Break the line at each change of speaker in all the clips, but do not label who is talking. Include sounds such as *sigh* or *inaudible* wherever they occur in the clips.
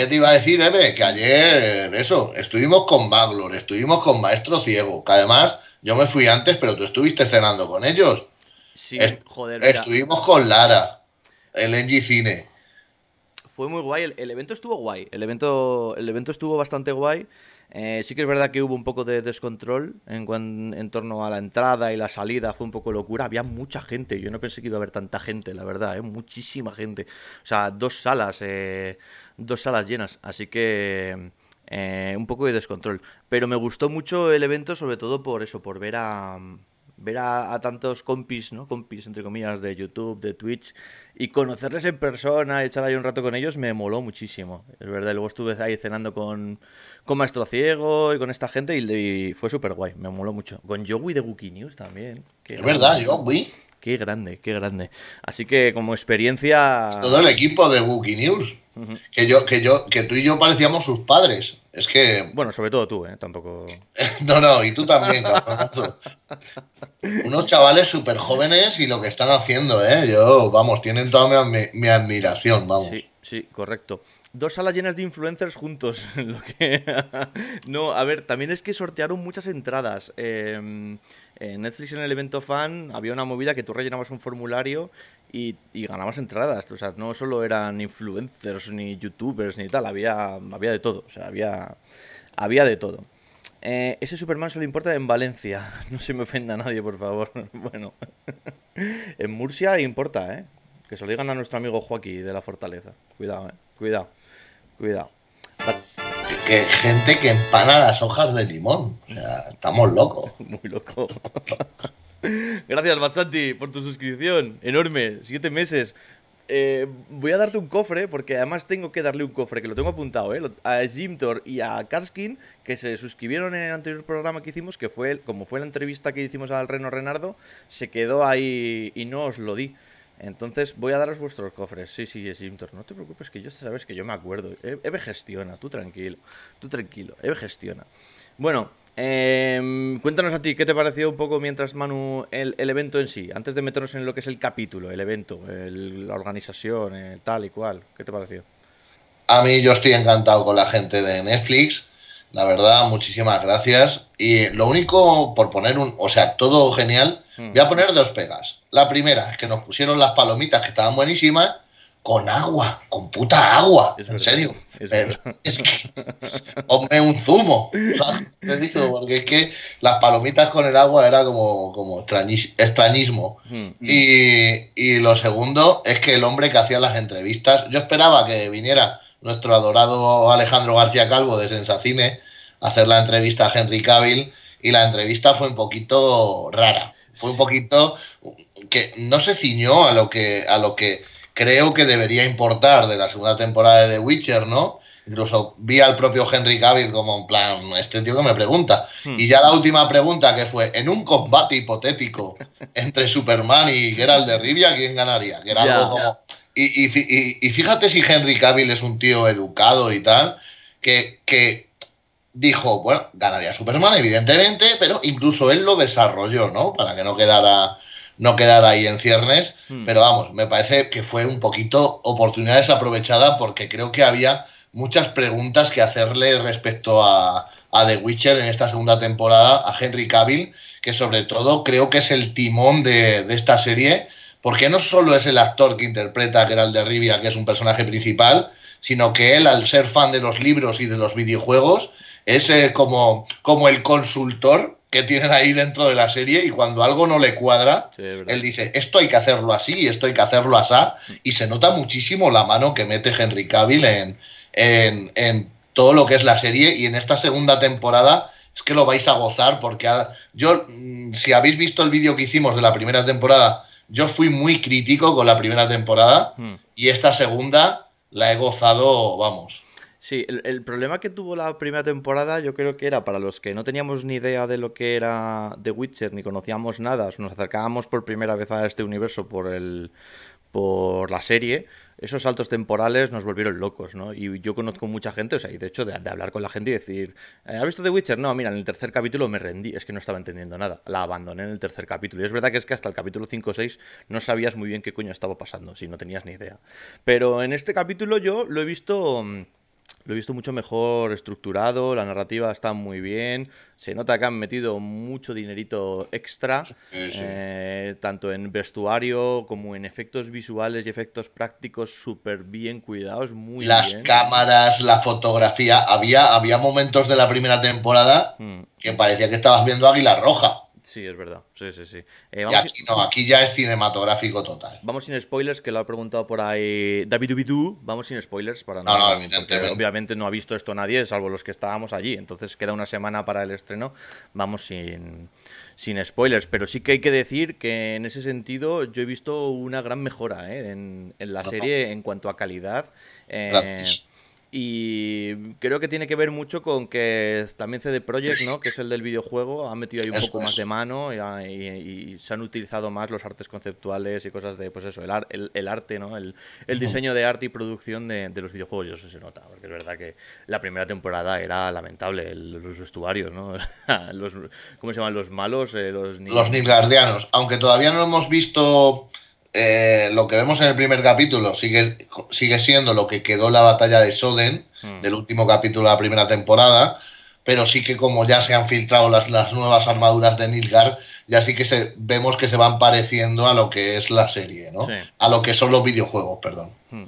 ¿Qué te iba a decir, Eve? Que ayer, eso, estuvimos con Baglor, estuvimos con Maestro Ciego, que además yo me fui antes, pero tú estuviste cenando con ellos. Sí, joder. Estuvimos con Lara, el NG Cine.
Fue muy guay, el, evento estuvo guay, el evento, el evento estuvo bastante guay. Eh, sí que es verdad que hubo un poco de descontrol en, torno a la entrada y la salida, fue un poco locura. Había mucha gente, yo no pensé que iba a haber tanta gente, la verdad, ¿eh? muchísima gente. O sea, dos salas, eh, dos salas llenas, así que un poco de descontrol. Pero me gustó mucho el evento, sobre todo por eso, por ver a ver a, tantos compis, ¿no? Compis, entre comillas, de YouTube, de Twitch, y conocerles en persona, echar ahí un rato con ellos, me moló muchísimo. Es verdad, luego estuve ahí cenando con, con Maestro Ciego y con esta gente y, fue súper guay, me moló mucho. Con Yogui de Wookie News también. es verdad, Yogui. Qué grande, qué grande. Así que como experiencia... Todo el equipo de Wookie
News. que, yo, que, yo, que tú y yo parecíamos sus padres.
Es que. Bueno, sobre todo tú, ¿eh? Tampoco.
*laughs* no, no, y tú también, *laughs* Unos chavales súper jóvenes y lo que están haciendo, ¿eh? Yo, vamos, tienen toda mi, admiración, vamos. Sí,
sí, correcto. Dos salas llenas de influencers juntos. *laughs* lo que... no, a ver, también es que sortearon muchas entradas. Eh. En eh, Netflix, en el evento fan, había una movida que tú rellenabas un formulario y, ganabas entradas. O sea, no solo eran influencers, ni youtubers, ni tal. Había, había de todo. O sea, había, había de todo. Eh, ese Superman solo importa en Valencia. *laughs* No se me ofenda a nadie, por favor. *laughs* Bueno, *laughs* en Murcia importa, ¿eh? Que se lo digan a nuestro amigo Joaquín de la Fortaleza. Cuidado, ¿eh? Cuidado. Cuidado que, gente que empana las
hojas de limón. estamos locos. *laughs* Muy loco. Gracias, Bazzanti
por tu suscripción. Enorme, siete meses. Eh, voy a darte un cofre, porque además tengo que darle un cofre, que lo tengo apuntado, ¿eh? A Jimtor y a Karskin, que se suscribieron en el anterior programa que hicimos, que fue, como fue la entrevista que hicimos al Reno Renardo, se quedó ahí y no os lo di. Entonces voy a daros vuestros cofres. Sí, sí, Simtor, no te preocupes que yo sabes que yo me acuerdo. Eve gestiona, tú tranquilo, tú tranquilo, Eve gestiona. Bueno, em, cuéntanos a ti, ¿qué te pareció un poco mientras Manu el, el, evento en sí? Antes de meternos en lo que es el capítulo, el evento, la organización, el tal y cual, ¿qué te pareció?
A mí yo estoy encantado con la gente de Netflix. La verdad, muchísimas gracias. Y lo único, por poner un... O sea, todo genial Mm. Voy a poner dos pegas. La primera es que nos pusieron las palomitas que estaban buenísimas con agua, con puta agua, en serio. Es, *laughs* es que, un zumo, *laughs* porque es que las palomitas con el agua era como, como extrañismo. Mm. Y, y, lo segundo es que el hombre que hacía las entrevistas, yo esperaba que viniera nuestro adorado Alejandro García Calvo de Sensacine a hacer la entrevista a Henry Cavill y la entrevista fue un poquito rara. Fue un poquito que no se ciñó a lo que, a lo que creo que debería importar de la segunda temporada de The Witcher, ¿no? Incluso vi al propio Henry Cavill como en plan, este tío que me pregunta. Hmm. Y ya la última pregunta que fue, en un combate hipotético entre Superman y Geralt de Rivia, ¿quién ganaría? y, fíjate si Henry Cavill es un tío educado y tal, que, que dijo, bueno, ganaría Superman, evidentemente, pero incluso él lo desarrolló, ¿no? Para que no quedara, no quedara ahí en ciernes. Hmm. Pero vamos, me parece que fue un poquito oportunidad desaprovechada porque creo que había muchas preguntas que hacerle respecto a, a The Witcher en esta segunda temporada, a Henry Cavill, que sobre todo creo que es el timón de, esta serie, porque no solo es el actor que interpreta a Geralt de Rivia, que es un personaje principal, sino que él, al ser fan de los libros y de los videojuegos, es como, como el consultor que tienen ahí dentro de la serie y cuando algo no le cuadra, él dice, esto hay que hacerlo así, esto hay que hacerlo así, y se nota muchísimo la mano que mete Henry Cavill en, en, todo lo que es la serie y en esta segunda temporada es que lo vais a gozar porque yo, mm, si habéis visto el vídeo que hicimos de la primera temporada, yo fui muy crítico con la primera temporada hmm. y esta segunda la he gozado, vamos.
Sí, el, problema que tuvo la primera temporada yo creo que era para los que no teníamos ni idea de lo que era The Witcher ni conocíamos nada, nos acercábamos por primera vez a este universo por el por la serie, esos saltos temporales nos volvieron locos, ¿no? Y yo conozco mucha gente, o sea, y de hecho de, hablar con la gente y decir, eh, ha visto The Witcher? No, mira, en el tercer capítulo me rendí, es que no estaba entendiendo nada, la abandoné en el tercer capítulo. Y es verdad que es que hasta el capítulo 5 o 6 no sabías muy bien qué coño estaba pasando, si no tenías ni idea. Pero en este capítulo yo lo he visto... Mm, lo he visto mucho mejor estructurado, la narrativa está muy bien, se nota que han metido mucho dinerito extra, eh, tanto en vestuario como en efectos visuales y efectos prácticos súper bien cuidados,
muy bien. Las cámaras, la fotografía, había, había momentos de la primera temporada mm. que parecía que estabas viendo Águila Roja. Sí, es verdad. Sí, sí, sí. Eh, y aquí aquí ya es cinematográfico total.
Vamos sin spoilers, que lo ha preguntado por ahí David Ubidú. Vamos sin spoilers para no, no, no Obviamente no ha visto esto nadie, salvo los que estábamos allí. Entonces queda una semana para el estreno. Vamos sin, spoilers. Pero sí que hay que decir que en ese sentido yo he visto una gran mejora eh, en, la serie en cuanto a calidad. Eh, y creo que tiene que ver mucho con que también CD Projekt, ¿no? que es el del videojuego, ha metido ahí un poco más de mano ah, y, se han utilizado más los artes conceptuales y cosas de, pues eso, el, arte, ¿no? el, diseño de arte y producción de, de, los videojuegos. Y eso se nota, porque es verdad que la primera temporada era lamentable, los vestuarios, ¿no? *laughs*
los, ¿cómo se llaman? Los malos, eh, los, los Nilgardianos. Aunque todavía no hemos visto eh, lo que vemos en el primer capítulo sigue, sigue siendo lo que quedó en la batalla de Soden, mm. del último capítulo de la primera temporada, pero sí que como ya se han filtrado las, las nuevas armaduras de Nilgar, ya sí que se, vemos que se van pareciendo a lo que es la serie, ¿no? A lo que son los videojuegos, perdón. Mm.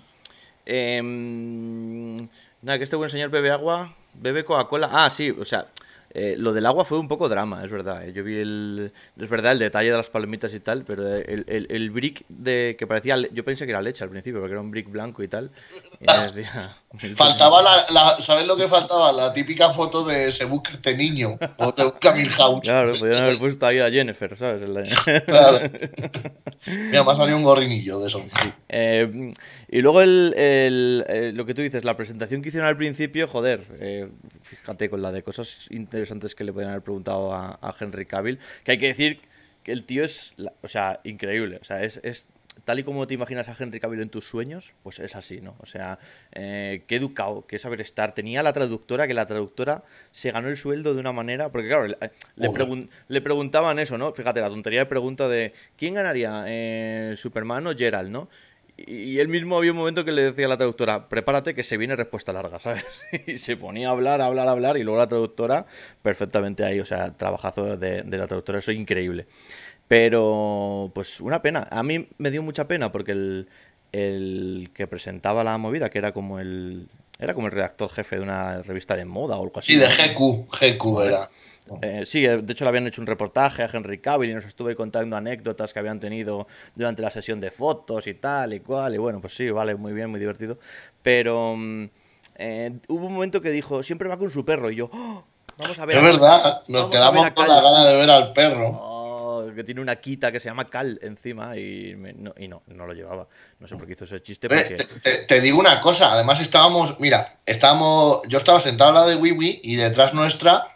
Em, nada, que este buen señor bebe agua, bebe Coca-Cola. Ah, sí, o sea, eh, lo del agua fue un poco drama, es verdad. Eh. Yo vi el. Es verdad, el detalle de las palomitas y tal, pero el, brick de que parecía. Yo pensé que era leche al principio, porque era un brick blanco y tal. *laughs* faltaba
la, ¿Sabes lo que faltaba? La típica foto de se busca este niño o se busca
Claro, podrían haber puesto ahí a Jennifer, ¿sabes? *laughs* Claro. *laughs* me ha salido un gorrinillo de eso. Sí. Eh, y luego el, lo que tú dices, la presentación que hicieron al principio, joder, fíjate, con la de cosas interesantes antes que le podían haber preguntado a, Henry Cavill. Que hay que decir que el tío es, o sea, increíble. O sea, es, tal y como te imaginas a Henry Cavill en tus sueños, pues es así, ¿no? O sea, eh, qué educado, qué saber estar. Tenía la traductora, que la traductora se ganó el sueldo de una manera, porque claro, le, preguntaban eso, ¿no? Fíjate, la tontería de pregunta de ¿quién ganaría? Eh, ¿Superman o Gerald, no? Y él mismo había un momento que le decía a la traductora, prepárate que se viene respuesta larga, *laughs* ¿sabes? Y se ponía a hablar, a hablar, a hablar, y luego la traductora perfectamente ahí, o sea, trabajazo de, la traductora, eso es increíble. Pero, pues una pena, a mí me dio mucha pena porque el, el que presentaba la movida, que era como el, era como el redactor jefe de una revista de moda o algo así. Sí, de GQ, GQ era. Eh, sí, eh, de hecho le habían hecho un reportaje a Henry Cavill y nos estuve contando anécdotas que habían tenido durante la sesión de fotos y tal y cual. Y bueno, pues sí, vale, muy bien, muy divertido. Pero mm, eh, hubo un momento que dijo, siempre va con su perro. Y yo, ¡Oh! vamos a ver. Es verdad, nos quedamos con la gana de ver al perro. Oh, que tiene una quita que se llama Cal
encima y, no, no, lo llevaba. No sé por qué hizo ese chiste. Te, digo una cosa, además estábamos, mira, estábamos, yo estaba sentado al lado de Wiwi y detrás nuestra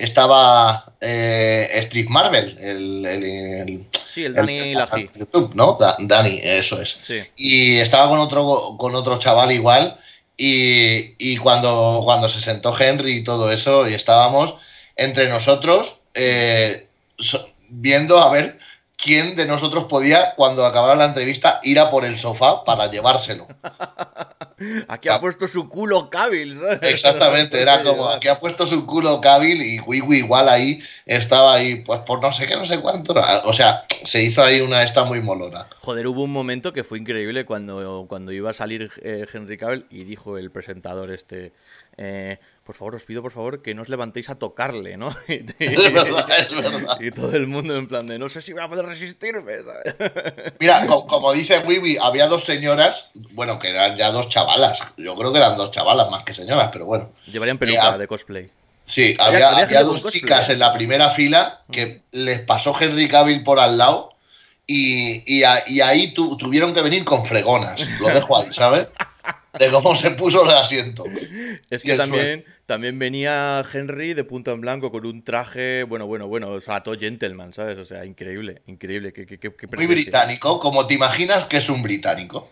estaba eh, Street Marvel, el, el, el sí, el Dani el, YouTube, ¿no? Dani, eso es. Sí. Y estaba con otro con otro chaval igual y, y, cuando cuando se sentó Henry y todo eso y estábamos entre nosotros eh, viendo a ver quién de nosotros podía cuando acabara la entrevista ir a por el sofá para llevárselo. *laughs* Aquí ha ah. puesto su culo Cabil. Exactamente, *laughs* era como aquí ha puesto su culo Cabil y Wiwi igual ahí estaba ahí, pues por no sé qué, no sé cuánto. Ah, o sea, se hizo ahí una esta muy molona.
Joder, hubo un momento que fue increíble cuando, cuando iba a salir eh, Henry Cable y dijo el presentador este. Eh, por favor, os pido por favor que no os levantéis a tocarle, ¿no?
*laughs* *laughs* y, todo el mundo en plan de no sé si voy a poder resistirme. Mira, como, dice Wiwi, había dos señoras, bueno, que eran ya dos chavales yo creo que eran dos chavalas más que señoras, pero bueno. Llevarían eh, peluca de cosplay. Sí, había, dos chicas ¿eh? en la primera fila que mm. les pasó Henry Cavill por al lado y, ahí tuvieron que venir con fregonas. Lo *laughs* dejo ahí, ¿sabes? de cómo se puso el asiento. Es que también,
también venía Henry de punta en blanco con un traje, bueno, bueno, bueno, o sea, todo gentleman, ¿sabes? O sea, increíble, increíble. Muy británico, como te imaginas
que es un británico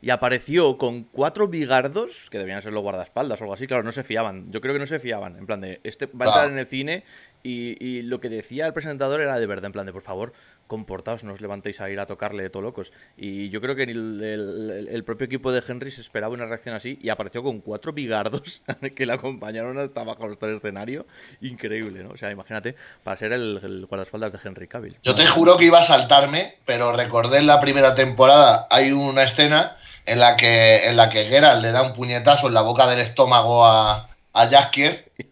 y apareció con cuatro bigardos, que debían ser los guardaespaldas o algo así, claro, no se fiaban. Yo creo que no se fiaban. En plan de, este va a entrar en el cine y, lo que decía el presentador era de verdad, en plan de por favor, comportaos, no os levantéis a ir a tocarle de todo locos. Y yo creo que el, propio equipo de Henry se esperaba una reacción así y apareció con cuatro bigardos *laughs* que le acompañaron hasta bajo nuestro escenario. Increíble, ¿no? O sea, imagínate, para ser el, el guardaespaldas de Henry Cavill.
Yo te juro que iba a saltarme, pero recordé en la primera temporada hay una escena en la que, en la que Geralt le da un puñetazo en la boca del estómago a a Jaskier *laughs*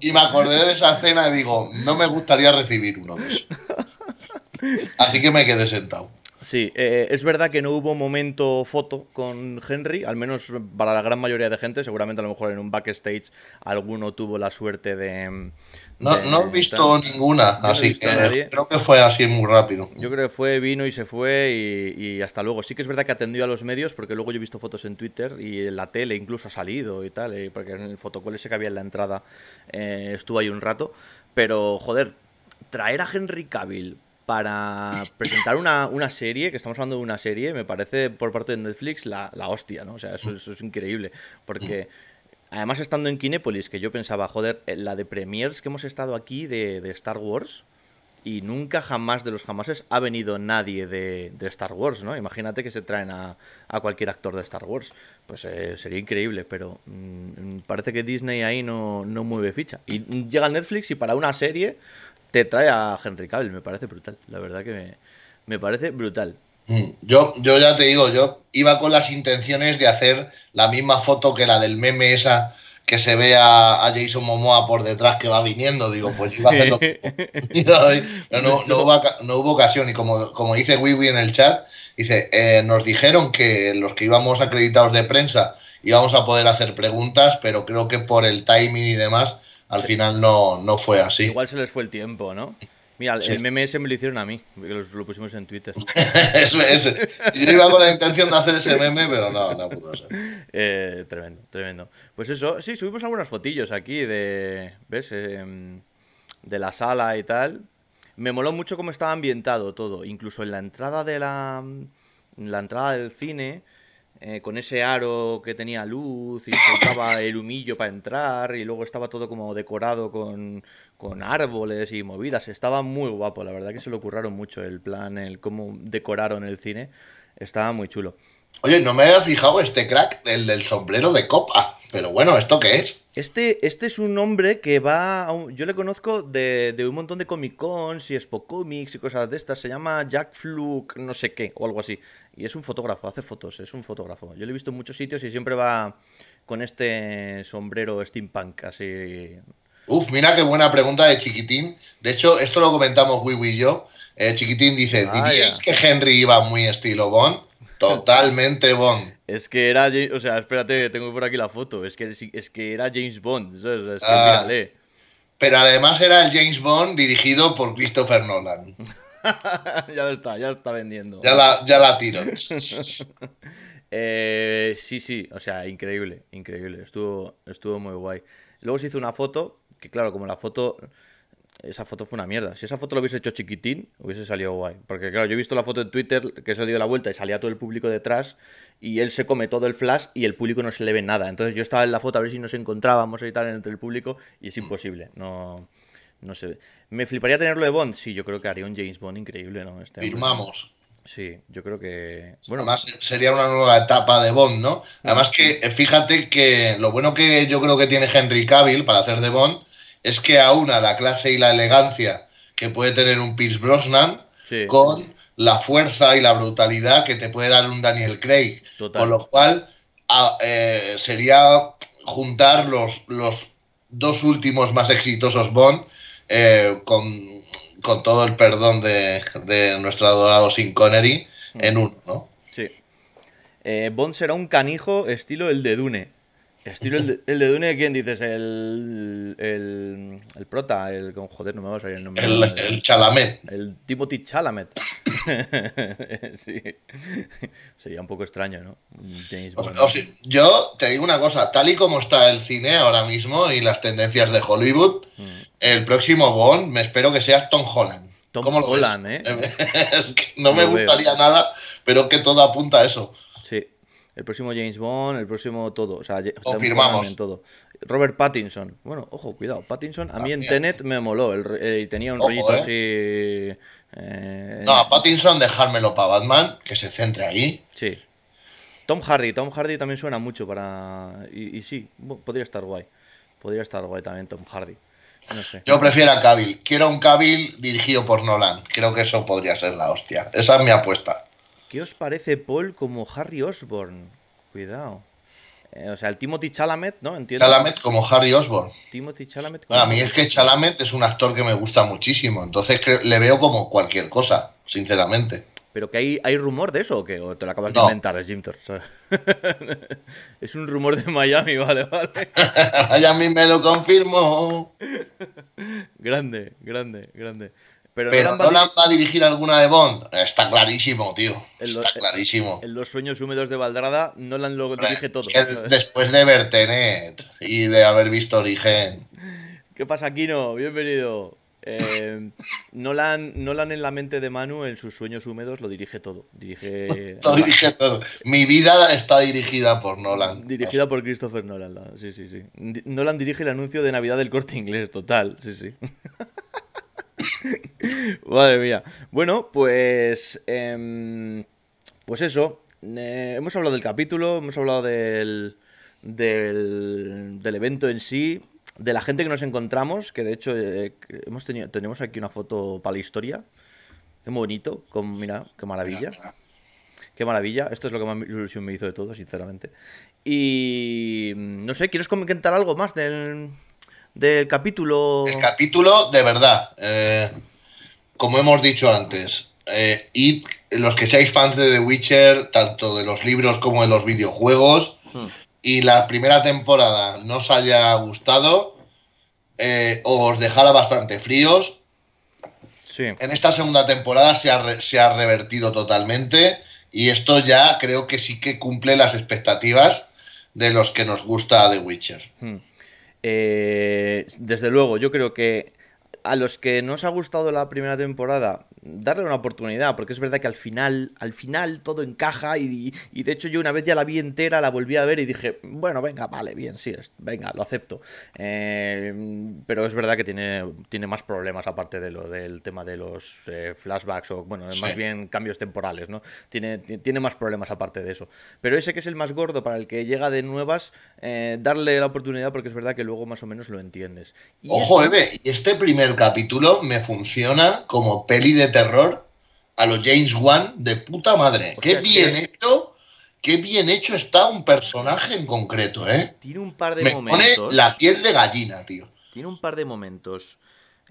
y me acordé de esa cena y digo, no me gustaría recibir uno de esos. *laughs* Así que me quedé sentado.
Sí, eh, eh, es verdad que no hubo momento foto con Henry, al menos para la gran mayoría de gente. Seguramente a lo mejor en un backstage alguno tuvo la suerte de. No, no he visto ninguna, así que creo que fue así muy rápido. Yo creo que fue, vino y se fue y, hasta luego. Sí que es verdad que atendió a los medios porque luego yo he visto fotos en Twitter y en la tele incluso ha salido y tal, eh, porque en el fotocall ese que había en la entrada estuvo ahí un rato. Pero joder, traer a Henry Cavill para presentar una, serie, que estamos hablando de una serie, me parece por parte de Netflix la, hostia, ¿no? O sea, eso, mm. es increíble, porque mm. además estando en Kinépolis, que yo pensaba, joder, eh, la de premiers que hemos estado aquí de, Star Wars, y nunca jamás de los jamases ha venido nadie de, Star Wars, ¿no? Imagínate que se traen a, cualquier actor de Star Wars. Pues eh, sería increíble, pero mm, parece que Disney ahí no, no mueve ficha. Y llega Netflix y para una serie te trae a Henry Cable, me parece brutal. La verdad
que me, parece brutal. Mm, yo, yo ya te digo, yo iba con las intenciones de hacer la misma foto que la del meme esa que se ve a, Jason Momoa por detrás que va viniendo. Digo, pues iba a hacerlo. *laughs* Eh, no, *laughs* hubo, no, hubo, ocasión. Y como, como dice Wiwi en el chat, dice, eh, nos dijeron que los que íbamos acreditados de prensa íbamos a poder hacer preguntas, pero creo que por el timing y demás al final no, no fue así. Igual se les fue el tiempo, ¿no? Mira, el meme ese me lo hicieron a mí,
lo pusimos en Twitter. *laughs* yo iba con la intención de hacer ese meme, pero no, no pudo ser. *laughs* Eh, tremendo, tremendo. Pues eso, sí, subimos algunas fotillos aquí de, ¿ves? Em, de la sala y tal. Me moló mucho cómo estaba ambientado todo, incluso en la entrada de la, en la entrada del cine eh, con ese aro que tenía luz y soltaba *coughs* el humillo para entrar y luego estaba todo como decorado con, con, árboles y movidas. Estaba muy guapo, la verdad que se lo curraron mucho el plan, el cómo decoraron el cine. Estaba muy chulo.
Oye, no me había fijado este crack, el del sombrero de copa. Pero bueno, ¿esto qué es?
Este, este es un hombre que va. yo le conozco de, un montón de Comic Cons y Expo Comics y cosas de estas. Se llama Jack Fluke, no sé qué, o algo así. Y es un fotógrafo, hace fotos, es un fotógrafo. Yo lo he visto en muchos sitios y siempre va con este sombrero steampunk, así.
Uf, mira qué buena pregunta de Chiquitín. De hecho, esto lo comentamos Wii y yo. Eh, Chiquitín dice: ah, que Henry iba muy estilo Bond? Totalmente Bond. Es que
era James, o sea, espérate, tengo por aquí la foto. Es que, es que era James Bond, Es ah.
Pero además era el James Bond dirigido por Christopher Nolan. *laughs*
ya está, ya está vendiendo. Ya la, tiro. *laughs* Eh, sí, sí, o sea, increíble, increíble. Estuvo, estuvo muy guay. Luego se hizo una foto, que claro, como la foto esa foto fue una mierda. Si esa foto lo hubiese hecho chiquitín, hubiese salido guay. Porque claro, yo he visto la foto de Twitter que se dio la vuelta y salía todo el público detrás y él se come todo el flash y el público no se le ve nada. Entonces yo estaba en la foto a ver si nos encontrábamos y tal entre el público y es mm. imposible. No, no se ve. ¿Me fliparía tenerlo de Bond? Sí, yo creo que haría un James Bond increíble,
¿no? Este Firmamos. Sí, yo creo que. Bueno, más sería una nueva etapa de Bond, ¿no? Mm. Además que eh, fíjate que lo bueno que yo creo que tiene Henry Cavill para hacer de Bond es que aúna la clase y la elegancia que puede tener un Pierce Brosnan con la fuerza y la brutalidad que te puede dar un Daniel Craig. Con lo cual eh, sería juntar los, los dos últimos más exitosos Bond eh, con, todo el perdón de, nuestro adorado Sin Connery en mm. uno, ¿no? Sí. Eh, Bond será un
canijo estilo el de Dune. Estilo el, de Dune, ¿quién dices? El, el, el prota, el. Joder, no me va a salir el nombre. El, Chalamet. El Timothy Chalamet.
*laughs* sí. Sería un poco extraño, ¿no? yo te digo una cosa, tal y como está el cine ahora mismo y las tendencias de Hollywood, mm. el próximo Bond me espero que sea Tom Holland. Tom Holland, ¿eh? *laughs* no me gustaría nada, pero que todo apunta a eso. Sí el próximo
James Bond, el próximo todo. O sea, firmamos. En todo. Robert Pattinson. Bueno, ojo, cuidado. Pattinson, a mí en Tenet me moló. Eh, y tenía un rollito eh. así. Eh, no, a
Pattinson dejármelo para Batman, que se centre ahí.
Sí. Tom Hardy, Tom Hardy también suena mucho para. Y, sí, podría estar guay. Podría estar guay también Tom Hardy.
No sé. Yo prefiero a Cavill. Quiero un Cavill dirigido por Nolan. Creo que eso podría ser la hostia. Esa es mi apuesta.
¿Qué os parece Paul como Harry Osborne?
Cuidado. Eh, o sea, el Timothy Chalamet, ¿no? Entiendo. Chalamet como Harry Osborn.
Timothy Chalamet A mí es que Chalamet
es un actor que me gusta muchísimo, entonces le veo como cualquier cosa,
sinceramente. ¿Pero que hay, hay rumor de eso o te lo acabas de inventar, Jim Thor. *laughs* es un rumor de Miami, *laughs* vale, vale.
*laughs* Miami me lo confirmó.
grande, grande, grande. Pero, Nolan,
va, a dirigir alguna de Bond. Está clarísimo, tío. Está clarísimo. En los sueños húmedos de Valdrada, Nolan lo dirige todo. Después de ver Tenet y de haber visto Origen.
¿Qué pasa, Kino? Bienvenido. Eh, Nolan, Nolan, en la mente de Manu, en sus sueños húmedos, lo dirige todo. Dirige... *laughs* dirige todo.
Mi vida está dirigida
por Nolan. Dirigida por Christopher Nolan. Sí, sí, sí. Nolan dirige el anuncio de Navidad del corte inglés, total. Sí, sí. *laughs* Madre mía. Bueno, pues. Em, pues eso. Eh, hemos hablado del capítulo, hemos hablado del, del, evento en sí, de la gente que nos encontramos, que de hecho eh, hemos tenido, tenemos aquí una foto para la historia. Qué bonito, mira, qué maravilla. Qué maravilla. Esto es lo que más ilusión me hizo de todo, sinceramente. Y mm, no sé, ¿quieres comentar algo más del, del
capítulo. El capítulo, de verdad. Eh, como hemos dicho antes, eh, y los que seáis fans de The Witcher, tanto de los libros como de los videojuegos, hmm. y la primera temporada no os haya gustado o eh, os dejara bastante fríos, en esta segunda temporada se ha, se ha revertido totalmente y esto ya creo que sí que cumple las expectativas de los que nos gusta The Witcher.
Hmm. Eh, desde luego, yo creo que a los que no os ha gustado la primera temporada, darle una oportunidad, porque es verdad que al final, al final todo encaja y, de hecho yo una vez ya la vi entera, la volví a ver y dije, bueno, venga, vale, bien, sí, es, venga, lo acepto. Em, pero es verdad que tiene, tiene más problemas aparte de lo del tema de los eh, flashbacks o, bueno, más bien cambios temporales, ¿no? Tiene, tiene más problemas aparte de eso. Pero ese que es el más gordo para el que llega de nuevas, eh, darle la oportunidad porque es verdad que luego más o menos lo entiendes. Ojo,
este primer capítulo me funciona como peli de terror a los James Wan de puta madre. qué bien hecho, qué bien hecho está un personaje en concreto, ¿eh? Tiene un par de momentos. Pone la piel de gallina, tío.
Tiene un par de momentos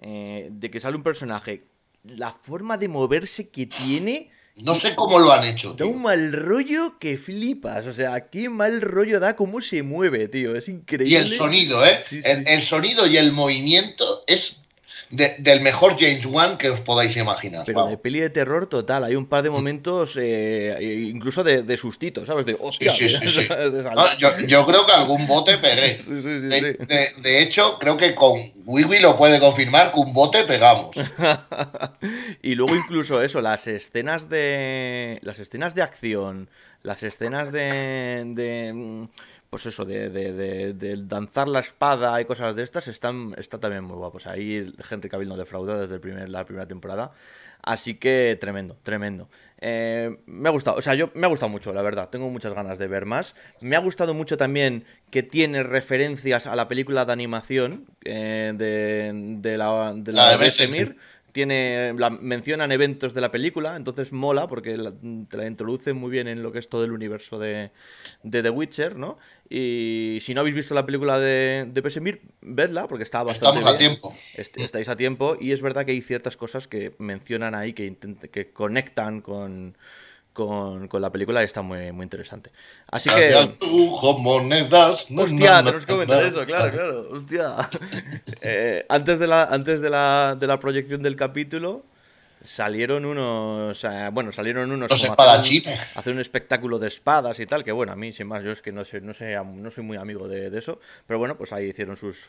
eh, de que sale un personaje. La forma de moverse que tiene. No sé cómo lo han hecho. Da un mal rollo que flipas. O sea, qué
mal rollo da cómo se mueve, tío. Es increíble. Y el sonido, ¿eh? el, sonido y el movimiento es del mejor James Wan que os podáis imaginar. Pero de peli de terror
total, hay un par de momentos eh, incluso de, de sustito, ¿sabes? De Sí, sí, sí,
*laughs* yo, creo que algún bote pegué. *laughs* De, hecho, creo que con Wiwi lo puede confirmar que un bote pegamos.
*laughs* y
luego incluso eso,
las escenas de. Las escenas de acción, las escenas de pues eso, de, de, de, danzar la espada y cosas de estas, están, está también muy guapos. Ahí Henry Cavill no defrauda desde la primera temporada. Así que tremendo, tremendo. Eh, me ha gustado, o sea, yo me ha gustado mucho, la verdad. Tengo muchas ganas de ver más. Me ha gustado mucho también que tiene referencias a la película de animación eh, de, la, de la, Besemir tiene mencionan eventos de la película, entonces mola porque te la introducen muy bien en lo que es todo el universo de, The Witcher, ¿no? Y si no habéis visto la película de, de Pesemir, vedla porque está bastante Estamos a tiempo. estáis a tiempo y es verdad que hay ciertas cosas que mencionan ahí que, que conectan con con, con, la película y está muy, muy interesante. Así que. Hostia, tenemos que comentar eso, claro, claro. Hostia. *laughs* Eh, antes antes de la, de la proyección del capítulo, Salieron unos. Eh, bueno, salieron unos. Los Hacer, un espectáculo de espadas y tal, que bueno, a mí, sin más, yo
es que no, sé, no, sé, no soy muy amigo de, eso. Pero bueno, pues ahí hicieron sus.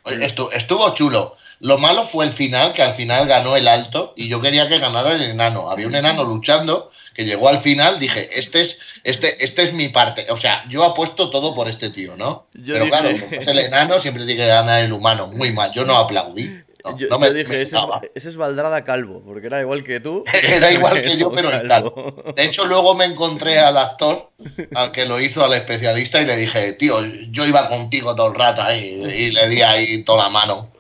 estuvo, chulo. Lo malo fue el final, que al final ganó el alto y yo quería que ganara el enano. Había un enano luchando que llegó al final, dije, este es, este, este es mi parte. O sea, yo apuesto todo por este tío, ¿no? Pero claro, el enano, siempre tiene que ganar el humano. Muy mal. Yo no aplaudí yo, me, dije, ese, es, Valdrada Calvo, porque era igual que tú. *laughs* era igual que *laughs* yo, pero en calvo. De hecho, luego me encontré al actor, *laughs* al que lo hizo al especialista, y le dije, tío, yo iba contigo todo el rato ahí, y le di ahí toda la mano.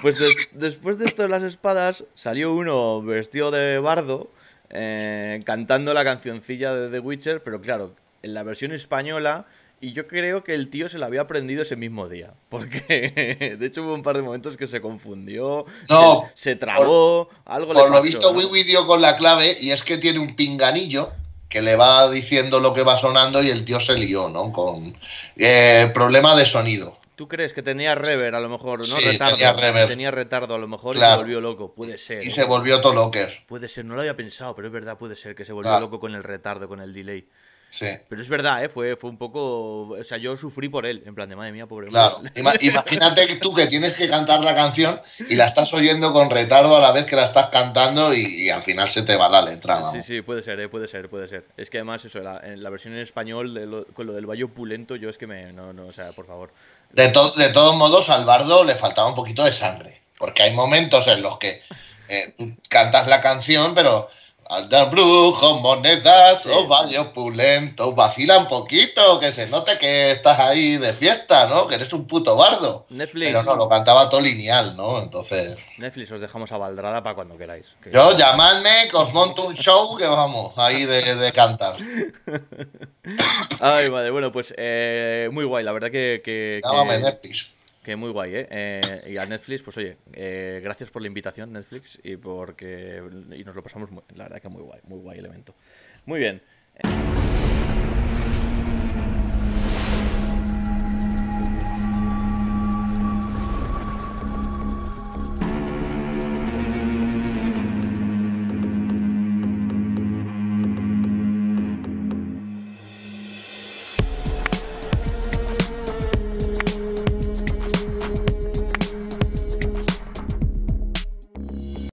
Pues después de esto de las espadas, salió uno vestido de bardo, eh, cantando la cancioncilla de The Witcher, pero claro, en la versión española y yo creo que el tío se la había aprendido ese mismo día. *laughs* Porque de hecho hubo un par de momentos que se
confundió, no, se, trabó,
algo le pasó, lo visto, Wiwi
dio con la clave y es que tiene un pinganillo que le va diciendo lo que va sonando y el tío se lió, ¿no? Con eh, problema de sonido.
¿Tú crees que tenía rever a lo mejor, no? Tenía rever. Tenía retardo a lo mejor y se volvió loco. Puede ser. Y ¿eh? se volvió todo locker. Puede ser, no lo había pensado, pero es verdad, puede ser que se volvió loco con el retardo, con el delay. Sí. Pero es verdad, ¿eh? fue, fue un poco. O sea, yo sufrí por él, en plan de madre mía, pobre. Claro, *laughs* imagínate
tú que tienes que cantar la canción y la estás oyendo con retardo a la vez que la estás cantando y, al final se te va la letra. Sí,
sí, puede ser, ¿eh? puede ser, puede ser. Es que además, eso, la, en la versión en español con lo del valle opulento,
yo es que me. No, no, o sea, por favor. De, de todos modos, al le faltaba un poquito de sangre, porque hay momentos en los que eh, tú cantas la canción, pero Andan brujos, monedas, los baños pulentos. vacila un poquito, que se note que estás ahí de fiesta, ¿no? Que eres un puto bardo. Netflix. Pero no, lo cantaba todo lineal, ¿no? Entonces.
Netflix, os dejamos a Valdrada para cuando queráis. Yo,
llamadme, que os monto un show que vamos, ahí de, cantar. *laughs*
Ay, madre, bueno, pues eh, muy guay, la verdad que. que, Netflix. Que muy guay, ¿eh? ¿eh? y a Netflix, pues oye, eh, gracias por la invitación, Netflix, y porque y nos lo pasamos, muy, la verdad que muy guay, muy guay el Muy bien.